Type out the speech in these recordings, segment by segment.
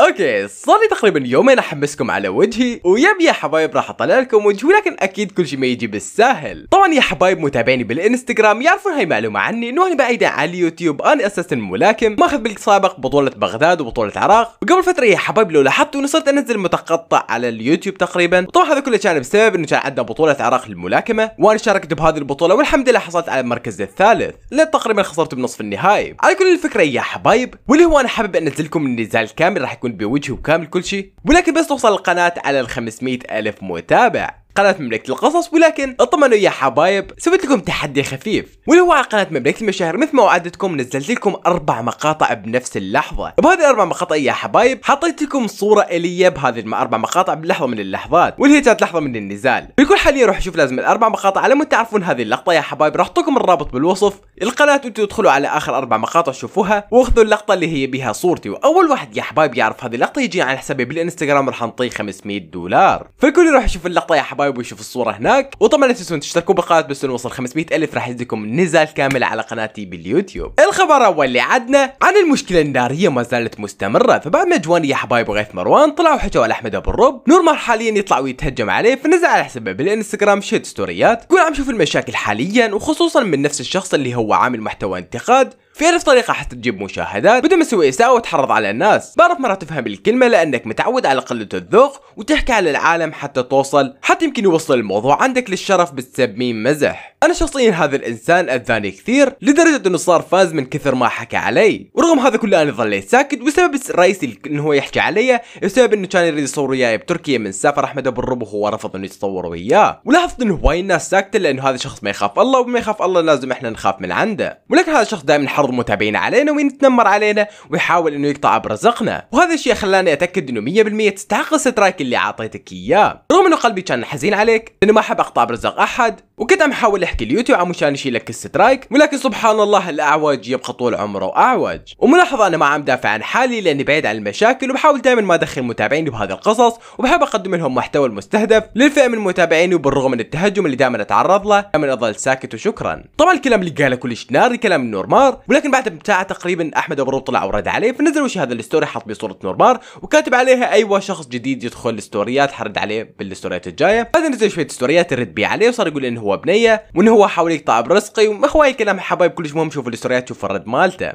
اوكي صار لي تقريبا يومين احمسكم على وجهي ويب يا حبايب راح اطلع لكم وجهي ولكن اكيد كل شيء ما يجي بالسهل طبعا يا حبايب متابعيني بالانستغرام يعرفون هاي معلومه عني انه انا بعيدة على اليوتيوب انا اساسا ملاكم ماخذ بالسابق بطوله بغداد وبطوله العراق وقبل فتره يا حبايب لو لاحظتوا انه صرت انزل متقطع على اليوتيوب تقريبا طبعا هذا كله كان بسبب انه كان عندنا بطوله عراق للملاكمه وانا شاركت بهذه البطوله والحمد لله حصلت على المركز الثالث لا تقريبا خسرت بنصف النهائي على كل الفكره يا حبايب واللي هو انا حابب انزل لكم النزال كامل راح يكون بوجهي وكامل كل شيء ولكن بس توصل القناة على ال 500 ألف متابع قناة مملكة القصص ولكن اطمنوا يا حبايب سويت لكم تحدي خفيف واللي هو على قناة مملكة المشاهير مثل ما وعدتكم نزلت لكم أربع مقاطع بنفس اللحظة بهذه الأربع مقاطع يا حبايب حطيت لكم صورة إلية بهذه الأربع مقاطع بلحظة من اللحظات واللي هي كانت لحظة من النزال بكل حال روح شوف لازم الأربع مقاطع على مود تعرفون هذه اللقطة يا حبايب راح أعطيكم الرابط بالوصف القناة وانتم تدخلوا على آخر أربع مقاطع شوفوها واخذوا اللقطة اللي هي بها صورتي وأول واحد يا حبايب يعرف هذه اللقطة يجي على حسابي بالإنستغرام راح نعطيه 500 دولار فالكل يروح يشوف اللقطة يا حبايب سبسكرايب ويشوف الصوره هناك وطبعا لا تنسون تشتركوا بالقناه بس نوصل 500 الف راح يجيكم نزال كامل على قناتي باليوتيوب الخبر الاول اللي عدنا عن المشكله الناريه ما زالت مستمره فبعد ما جواني يا حبايب وغيث مروان طلعوا حكوا على احمد ابو الرب نورمال حاليا يطلع ويتهجم عليه فنزل على حسابه بالانستغرام شيت ستوريات يقول عم شوف المشاكل حاليا وخصوصا من نفس الشخص اللي هو عامل محتوى انتقاد في ألف طريقة حتى تجيب مشاهدات بدون ما تسوي إساءة وتحرض على الناس بعرف ما راح تفهم الكلمة لأنك متعود على قلة الذوق وتحكي على العالم حتى توصل حتى يمكن يوصل الموضوع عندك للشرف بتسميه مزح أنا شخصيا هذا الإنسان أذاني كثير لدرجة إنه صار فاز من كثر ما حكى علي ورغم هذا كله أنا ظليت ساكت والسبب الرئيسي إنه هو يحكي علي بسبب إنه كان يريد يصور وياي بتركيا من سافر أحمد أبو الرب وهو رفض إنه يتصور وياه ولاحظت إنه هواي الناس ساكتة لأنه هذا شخص ما يخاف الله وما يخاف الله لازم إحنا نخاف من عنده ولكن هذا الشخص دائما حرض يعرض متابعين علينا ويتنمر علينا ويحاول انه يقطع برزقنا وهذا الشيء خلاني اتاكد انه 100% تستحق السترايك اللي اعطيتك اياه رغم انه قلبي كان حزين عليك لانه ما احب اقطع برزق احد وكنت عم حاول احكي اليوتيوب عشان يشيلك السترايك ولكن سبحان الله الاعوج يبقى طول عمره اعوج وملاحظه انا ما عم دافع عن حالي لاني بعيد عن المشاكل وبحاول دائما ما ادخل متابعيني بهذه القصص وبحب اقدم لهم محتوى المستهدف للفئه من متابعيني وبالرغم من التهجم اللي دائما اتعرض له دائما اظل ساكت وشكرا طبعا الكلام اللي قاله كلش ناري كلام نورمار ولكن بعد بساعه تقريبا احمد ابو طلع ورد عليه فنزل وش هذا الستوري حط بيه صوره نورمار وكاتب عليها ايوه شخص جديد يدخل الستوريات حرد عليه بالستوريات الجايه بعدين نزل شويه ستوريات رد بيه عليه وصار يقول انه هو بنيه وانه هو حاول يقطع برزقي واخوي كلام حبايب كلش مهم شوفوا الستوريات شوفوا الرد مالته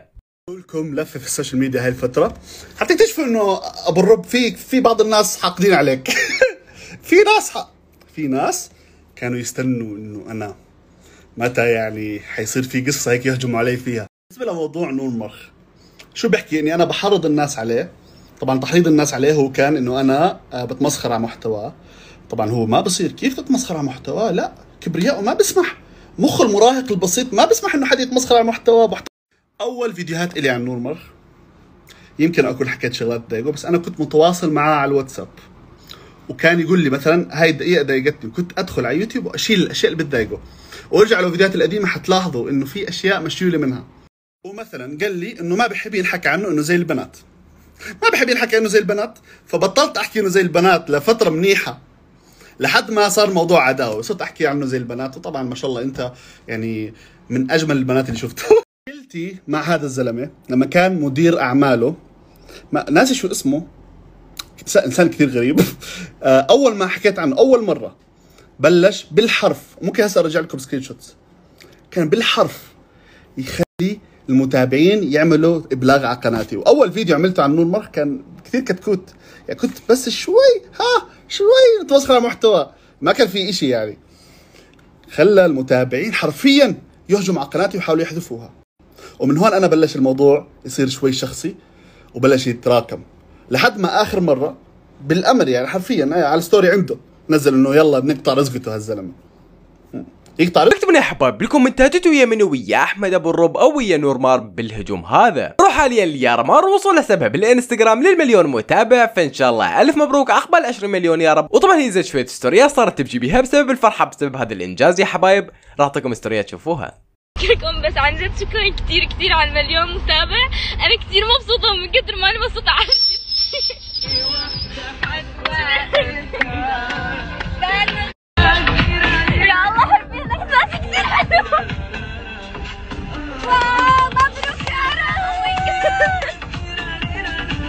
لكم لفه في السوشيال ميديا هاي الفتره حتكتشفوا انه ابو الرب في في بعض الناس حاقدين عليك في ناس حق في ناس كانوا يستنوا انه انا متى يعني حيصير في قصه هيك يهجموا علي فيها بالنسبه لموضوع نور مرخ شو بحكي اني انا بحرض الناس عليه طبعا تحريض الناس عليه هو كان انه انا آه، بتمسخر على محتواه طبعا هو ما بصير كيف تتمسخر على محتواه لا كبرياءه ما بسمح مخ المراهق البسيط ما بسمح انه حد يتمسخر على محتواه محتوى. اول فيديوهات الي عن نور مرخ يمكن اكون حكيت شغلات تضايقه بس انا كنت متواصل معاه على الواتساب وكان يقول لي مثلا هاي الدقيقه ضايقتني كنت ادخل على يوتيوب واشيل الاشياء اللي بتضايقه وارجع للفيديوهات القديمه حتلاحظوا انه في اشياء مشيوله منها ومثلا قال لي انه ما بحب ينحكى عنه انه زي البنات ما بحب ينحكى انه زي البنات فبطلت احكي انه زي البنات لفتره منيحه لحد ما صار موضوع عداوه صرت احكي عنه زي البنات وطبعا ما شاء الله انت يعني من اجمل البنات اللي شفتهم قلتي مع هذا الزلمه لما كان مدير اعماله ما ناسي شو اسمه انسان كثير غريب آه، اول ما حكيت عنه اول مره بلش بالحرف ممكن هسه ارجع لكم سكرين شوتس كان بالحرف يخلي المتابعين يعملوا ابلاغ على قناتي واول فيديو عملته عن نور مرخ كان كثير كتكوت يعني كنت بس شوي ها شوي نتوسخ على محتوى ما كان في إشي يعني خلى المتابعين حرفيا يهجم على قناتي ويحاولوا يحذفوها ومن هون انا بلش الموضوع يصير شوي شخصي وبلش يتراكم لحد ما اخر مره بالامر يعني حرفيا على الستوري عنده نزل انه يلا بنقطع رزقته هالزلمه يقطع إيه تكتبنا يا حبايب بالكومنتات ويا من ويا احمد ابو الرب او ويا نورمار بالهجوم هذا روح حاليا ليارمار وصول سبب بالانستغرام للمليون متابع فان شاء الله الف مبروك اقبل 20 مليون يا رب وطبعا هي نزلت شويه ستوريات صارت تبجي بها بسبب الفرحه بسبب هذا الانجاز يا حبايب راح اعطيكم ستوريات تشوفوها لكم بس عن جد شكرا كثير كثير على المليون متابع انا كثير مبسوطه من قدر ما انا مبسوطه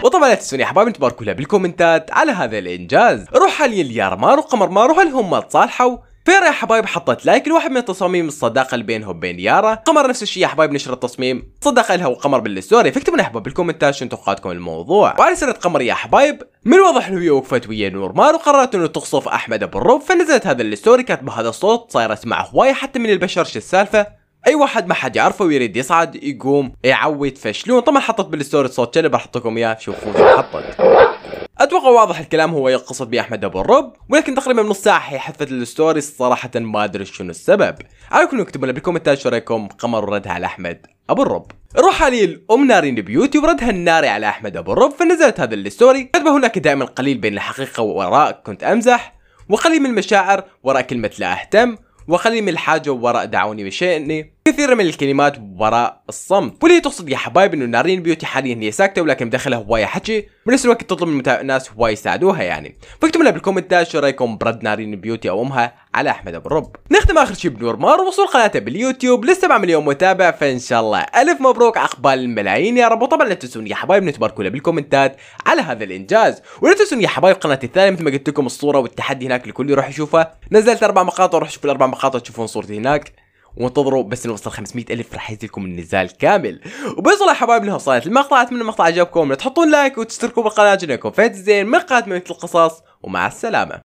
وطبعا لا تنسوني يا حبايبي تباركوا لها بالكومنتات على هذا الانجاز روح حاليا ليارمان وقمر مان روح لهم تصالحوا فيرا يا حبايب حطت لايك لواحد من تصاميم الصداقة اللي بينهم وبين يارا قمر نفس الشيء يا حبايب نشر التصميم صداقة لها وقمر بالستوري فاكتبوا لنا حبايب بالكومنتات شنو توقعاتكم الموضوع وعلى سيرة قمر يا حبايب من الواضح انه هي وقفت ويا نور مار وقررت انه تقصف احمد ابو الرب فنزلت هذا الستوري كاتبه هذا الصوت صايرت مع هواية حتى من البشر شو السالفة اي واحد ما حد يعرفه ويريد يصعد يقوم يعود فشلون طبعا حطت بالستوري صوت شلب راح احط لكم اياه شوفوا شو حطت اتوقع واضح الكلام هو يقصد باحمد ابو الرب ولكن تقريبا من نص ساعه هي حذفت الستوري صراحه ما ادري شنو السبب على كل اكتبوا لنا بالكومنتات شو رايكم قمر وردها على احمد ابو الرب روح علي الام نارين بيوتي وردها الناري على احمد ابو الرب فنزلت هذا الستوري كتبه هناك دائما قليل بين الحقيقه ووراء كنت امزح وقليل من المشاعر وراء كلمه لا اهتم وقليل من الحاجه وراء دعوني بشيء كثير من الكلمات وراء الصمت واللي تقصد يا حبايب انه نارين بيوتي حاليا هي ساكته ولكن بداخلها هوايه حكي بنفس الوقت تطلب من الناس هواي يساعدوها يعني فاكتبوا لنا بالكومنتات شو رايكم برد نارين بيوتي او امها على احمد ابو الرب نختم اخر شيء بنور مار وصول قناته باليوتيوب ل 7 مليون متابع فان شاء الله الف مبروك عقبال الملايين يا رب وطبعا لا تنسون يا حبايب نتباركوا بالكومنتات على هذا الانجاز ولا تنسون يا حبايب قناتي الثانيه مثل ما قلت لكم الصوره والتحدي هناك الكل يروح يشوفها نزلت اربع مقاطع روح شوف الاربع مقاطع تشوفون صورتي هناك وانتظروا بس نوصل 500 ألف راح يجيكم النزال كامل وبس والله يا لها وصلت المقطع أتمنى المقطع عجبكم لا تحطون لايك وتشتركوا بالقناة جنكم فايت الزين من قناة مثل القصص ومع السلامة